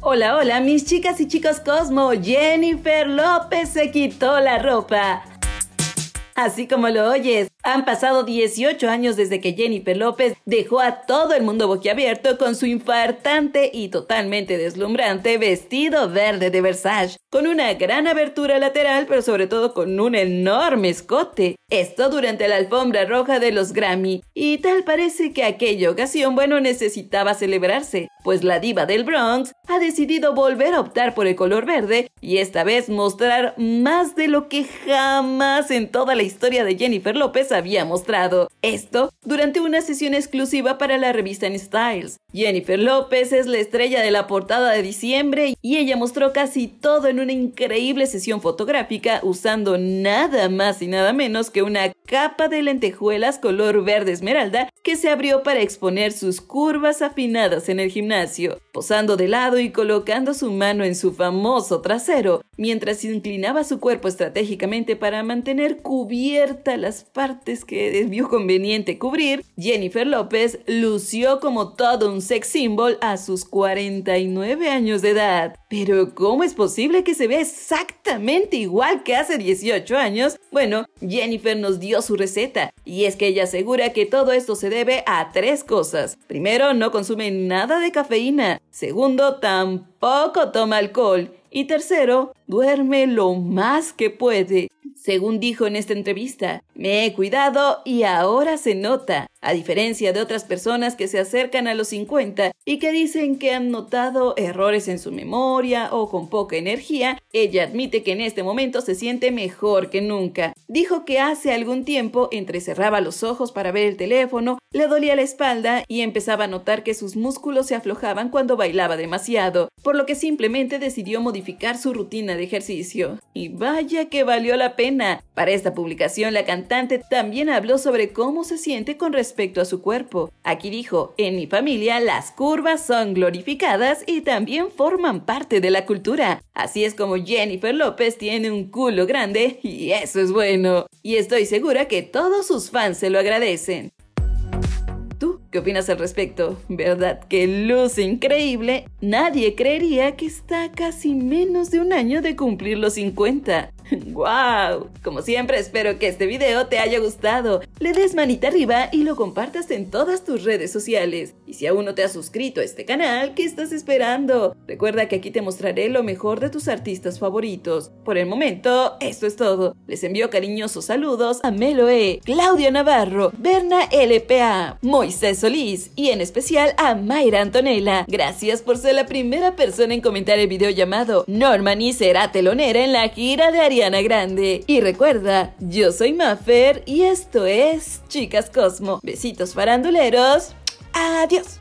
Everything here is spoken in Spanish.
Hola, hola, mis chicas y chicos Cosmo. Jennifer López se quitó la ropa. Así como lo oyes. Han pasado 18 años desde que Jennifer López dejó a todo el mundo boquiabierto con su infartante y totalmente deslumbrante vestido verde de Versace, con una gran abertura lateral, pero sobre todo con un enorme escote. Esto durante la alfombra roja de los Grammy, y tal parece que aquella ocasión, bueno, necesitaba celebrarse, pues la diva del Bronx ha decidido volver a optar por el color verde y esta vez mostrar más de lo que jamás en toda la historia de Jennifer López había mostrado. Esto durante una sesión exclusiva para la revista en Styles. Jennifer López es la estrella de la portada de diciembre y ella mostró casi todo en una increíble sesión fotográfica usando nada más y nada menos que una capa de lentejuelas color verde esmeralda que se abrió para exponer sus curvas afinadas en el gimnasio, posando de lado y colocando su mano en su famoso trasero, mientras inclinaba su cuerpo estratégicamente para mantener cubierta las partes que debió conveniente cubrir, Jennifer López lució como todo un sex symbol a sus 49 años de edad. Pero ¿cómo es posible que se vea exactamente igual que hace 18 años? Bueno, Jennifer nos dio su receta y es que ella asegura que todo esto se debe a tres cosas. Primero, no consume nada de cafeína. Segundo, tampoco toma alcohol. Y tercero, duerme lo más que puede. Según dijo en esta entrevista, me he cuidado y ahora se nota, a diferencia de otras personas que se acercan a los 50 y que dicen que han notado errores en su memoria o con poca energía, ella admite que en este momento se siente mejor que nunca. Dijo que hace algún tiempo entrecerraba los ojos para ver el teléfono, le dolía la espalda y empezaba a notar que sus músculos se aflojaban cuando bailaba demasiado, por lo que simplemente decidió modificar su rutina de ejercicio. Y vaya que valió la pena para esta publicación, la cantante también habló sobre cómo se siente con respecto a su cuerpo. Aquí dijo, en mi familia las curvas son glorificadas y también forman parte de la cultura. Así es como Jennifer López tiene un culo grande y eso es bueno. Y estoy segura que todos sus fans se lo agradecen. ¿Tú qué opinas al respecto? ¿Verdad que luce increíble? Nadie creería que está casi menos de un año de cumplir los 50. ¡Wow! Como siempre, espero que este video te haya gustado. Le des manita arriba y lo compartas en todas tus redes sociales. Y si aún no te has suscrito a este canal, ¿qué estás esperando? Recuerda que aquí te mostraré lo mejor de tus artistas favoritos. Por el momento, esto es todo. Les envío cariñosos saludos a Meloe, Claudio Navarro, Berna LPA, Moisés Solís y en especial a Mayra Antonella. Gracias por ser la primera persona en comentar el video llamado Normani será telonera en la gira de Ariel. Grande. Y recuerda, yo soy Maffer y esto es Chicas Cosmo. Besitos faranduleros. Adiós.